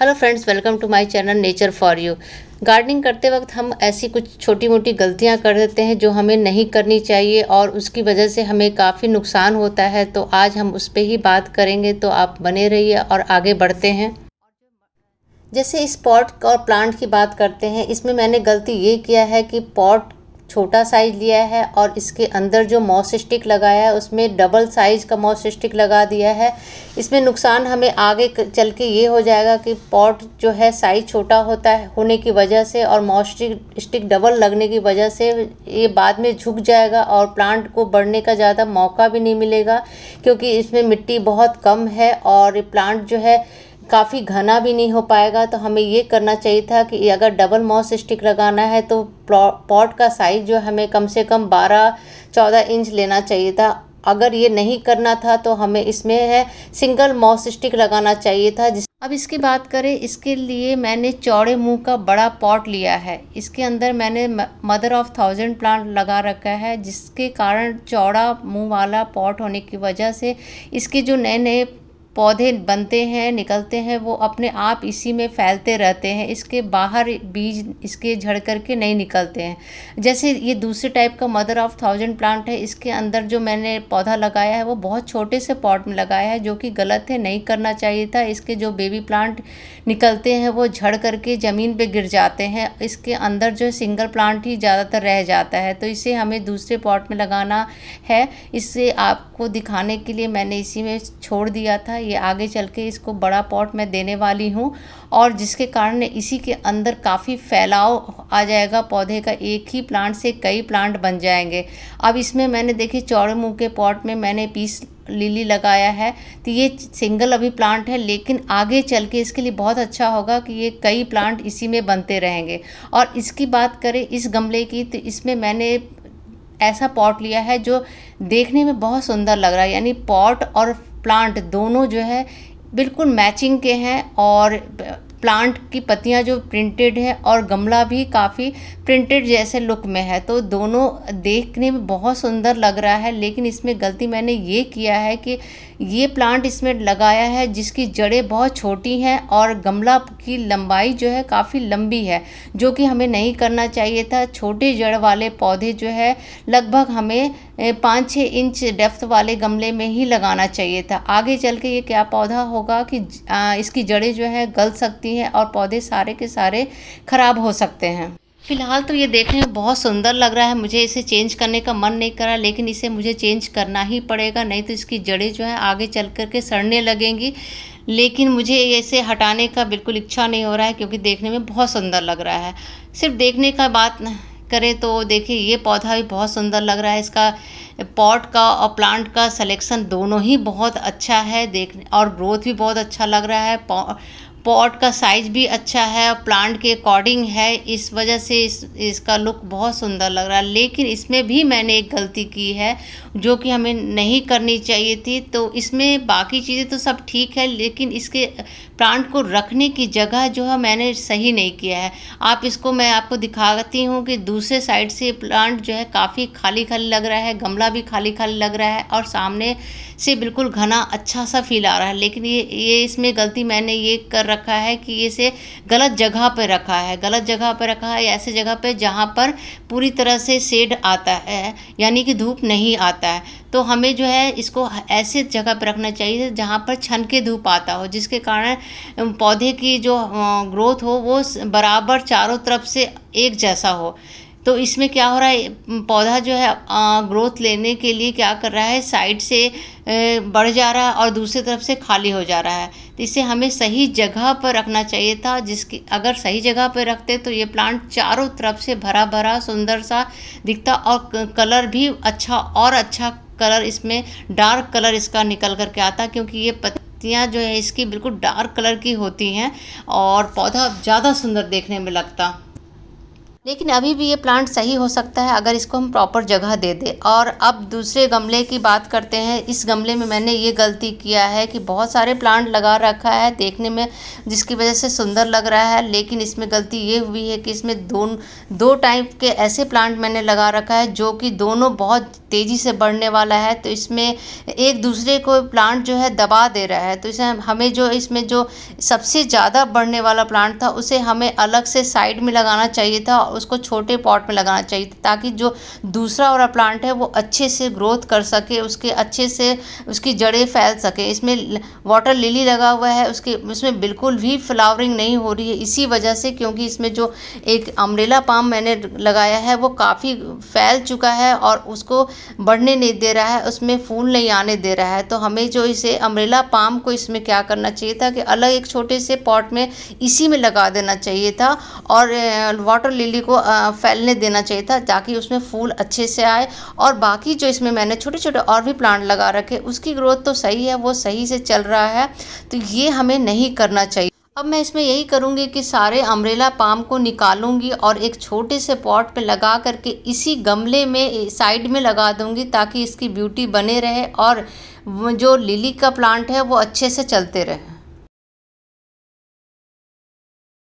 hello friends welcome to my channel nature for you gardening करते वक्त हम ऐसी कुछ छोटी मोटी गलतियां कर देते हैं जो हमें नहीं करनी चाहिए और उसकी वजह से हमें काफ़ी नुकसान होता है तो आज हम उस पर ही बात करेंगे तो आप बने रहिए और आगे बढ़ते हैं जैसे इस पॉट और प्लांट की बात करते हैं इसमें मैंने गलती ये किया है कि पॉट छोटा साइज लिया है और इसके अंदर जो मॉस स्टिक लगाया है उसमें डबल साइज का मॉस स्टिक लगा दिया है इसमें नुकसान हमें आगे चल के ये हो जाएगा कि पॉट जो है साइज छोटा होता है होने की वजह से और मॉस स्टिक डबल लगने की वजह से ये बाद में झुक जाएगा और प्लांट को बढ़ने का ज़्यादा मौका भी नहीं मिलेगा क्योंकि इसमें मिट्टी बहुत कम है और प्लांट जो है काफ़ी घना भी नहीं हो पाएगा तो हमें ये करना चाहिए था कि अगर डबल मॉस स्टिक लगाना है तो पॉट का साइज़ जो हमें कम से कम 12 14 इंच लेना चाहिए था अगर ये नहीं करना था तो हमें इसमें है सिंगल मॉस स्टिक लगाना चाहिए था जिस अब इसकी बात करें इसके लिए मैंने चौड़े मुंह का बड़ा पॉट लिया है इसके अंदर मैंने मदर ऑफ़ थाउजेंड प्लांट लगा रखा है जिसके कारण चौड़ा मुंह वाला पॉट होने की वजह से इसके जो नए नए पौधे बनते हैं निकलते हैं वो अपने आप इसी में फैलते रहते हैं इसके बाहर बीज इसके झड़ करके नहीं निकलते हैं जैसे ये दूसरे टाइप का मदर ऑफ थाउजेंड प्लांट है इसके अंदर जो मैंने पौधा लगाया है वो बहुत छोटे से पॉट में लगाया है जो कि गलत है नहीं करना चाहिए था इसके जो बेबी प्लांट निकलते हैं वो झड़ करके ज़मीन पर गिर जाते हैं इसके अंदर जो सिंगल प्लांट ही ज़्यादातर रह जाता है तो इसे हमें दूसरे पॉट में लगाना है इससे आपको दिखाने के लिए मैंने इसी में छोड़ दिया था ये आगे चल के इसको बड़ा पॉट मैं देने वाली हूँ और जिसके कारण इसी के अंदर काफ़ी फैलाव आ जाएगा पौधे का एक ही प्लांट से कई प्लांट बन जाएंगे अब इसमें मैंने देखी चौड़े मुँह के पॉट में मैंने पीस लिली लगाया है तो ये सिंगल अभी प्लांट है लेकिन आगे चल के इसके लिए बहुत अच्छा होगा कि ये कई प्लांट इसी में बनते रहेंगे और इसकी बात करें इस गमले की तो इसमें मैंने ऐसा पॉट लिया है जो देखने में बहुत सुंदर लग रहा है यानी पॉट और प्लांट दोनों जो है बिल्कुल मैचिंग के हैं और प्लांट की पत्तियां जो प्रिंटेड हैं और गमला भी काफ़ी प्रिंटेड जैसे लुक में है तो दोनों देखने में बहुत सुंदर लग रहा है लेकिन इसमें गलती मैंने ये किया है कि ये प्लांट इसमें लगाया है जिसकी जड़ें बहुत छोटी हैं और गमला की लंबाई जो है काफ़ी लंबी है जो कि हमें नहीं करना चाहिए था छोटे जड़ वाले पौधे जो है लगभग हमें पाँच छः इंच डेफ्थ वाले गमले में ही लगाना चाहिए था आगे चल के ये क्या पौधा होगा कि इसकी जड़ें जो है गल सकती हैं और पौधे सारे के सारे ख़राब हो सकते हैं फ़िलहाल तो ये देखने में बहुत सुंदर लग रहा है मुझे इसे चेंज करने का मन नहीं करा लेकिन इसे मुझे चेंज करना ही पड़ेगा नहीं तो इसकी जड़ें जो है आगे चल कर के सड़ने लगेंगी लेकिन मुझे इसे हटाने का बिल्कुल इच्छा नहीं हो रहा है क्योंकि देखने में बहुत सुंदर लग रहा है सिर्फ देखने का बात करें तो देखिए ये पौधा भी बहुत सुंदर लग रहा है इसका पॉट का और प्लांट का सलेक्शन दोनों ही बहुत अच्छा है देख और ग्रोथ भी बहुत अच्छा लग रहा है पॉट का साइज भी अच्छा है प्लांट के अकॉर्डिंग है इस वजह से इस इसका लुक बहुत सुंदर लग रहा है लेकिन इसमें भी मैंने एक गलती की है जो कि हमें नहीं करनी चाहिए थी तो इसमें बाकी चीज़ें तो सब ठीक है लेकिन इसके प्लांट को रखने की जगह जो है मैंने सही नहीं किया है आप इसको मैं आपको दिखाती हूँ कि दूसरे साइड से प्लांट जो है काफ़ी खाली खाली लग रहा है गमला भी खाली खाली लग रहा है और सामने से बिल्कुल घना अच्छा सा फील आ रहा है लेकिन ये ये इसमें गलती मैंने ये कर रखा है कि इसे गलत जगह पर रखा है गलत जगह पर रखा है ऐसे जगह पर जहाँ पर पूरी तरह से शेड आता है यानी कि धूप नहीं आता है तो हमें जो है इसको ऐसे जगह पर रखना चाहिए जहाँ पर छन के धूप आता हो जिसके कारण पौधे की जो ग्रोथ हो वो बराबर चारों तरफ से एक जैसा हो तो इसमें क्या हो रहा है पौधा जो है ग्रोथ लेने के लिए क्या कर रहा है साइड से बढ़ जा रहा है और दूसरी तरफ से खाली हो जा रहा है तो इसे हमें सही जगह पर रखना चाहिए था जिसकी अगर सही जगह पर रखते तो ये प्लांट चारों तरफ से भरा भरा सुंदर सा दिखता और कलर भी अच्छा और अच्छा कलर इसमें डार्क कलर इसका निकल कर के आता क्योंकि ये पत्तियाँ जो है इसकी बिल्कुल डार्क कलर की होती हैं और पौधा ज़्यादा सुंदर देखने में लगता लेकिन अभी भी ये प्लांट सही हो सकता है अगर इसको हम प्रॉपर जगह दे दें और अब दूसरे गमले की बात करते हैं इस गमले में मैंने ये गलती किया है कि बहुत सारे प्लांट लगा रखा है देखने में जिसकी वजह से सुंदर लग रहा है लेकिन इसमें गलती ये हुई है कि इसमें दो दो टाइप के ऐसे प्लांट मैंने लगा रखा है जो कि दोनों बहुत तेज़ी से बढ़ने वाला है तो इसमें एक दूसरे को प्लांट जो है दबा दे रहा है तो इसे हमें जो इसमें जो सबसे ज़्यादा बढ़ने वाला प्लांट था उसे हमें अलग से साइड में लगाना चाहिए था उसको छोटे पॉट में लगाना चाहिए ताकि जो दूसरा वाला प्लांट है वो अच्छे से ग्रोथ कर सके उसके अच्छे से उसकी जड़ें फैल सके इसमें वाटर लिली लगा हुआ है उसके उसमें बिल्कुल भी फ्लावरिंग नहीं हो रही है इसी वजह से क्योंकि इसमें जो एक अम्ब्रेला पाम मैंने लगाया है वो काफ़ी फैल चुका है और उसको बढ़ने नहीं दे रहा है उसमें फूल नहीं आने दे रहा है तो हमें जो इसे अम्ब्रेला पाम को इसमें क्या करना चाहिए था कि अलग एक छोटे से पॉट में इसी में लगा देना चाहिए था और वाटर लिली गंदगी को फैलने देना चाहिए था ताकि उसमें फूल अच्छे से आए और बाकी जो इसमें मैंने छोटे छोटे और भी प्लांट लगा रखे उसकी ग्रोथ तो सही है वो सही से चल रहा है तो ये हमें नहीं करना चाहिए अब मैं इसमें यही करूँगी कि सारे अम्ब्रेला पाम को निकालूंगी और एक छोटे से पॉट पे लगा करके इसी गमले में साइड में लगा दूँगी ताकि इसकी ब्यूटी बने रहे और जो लिली का प्लांट है वो अच्छे से चलते रहे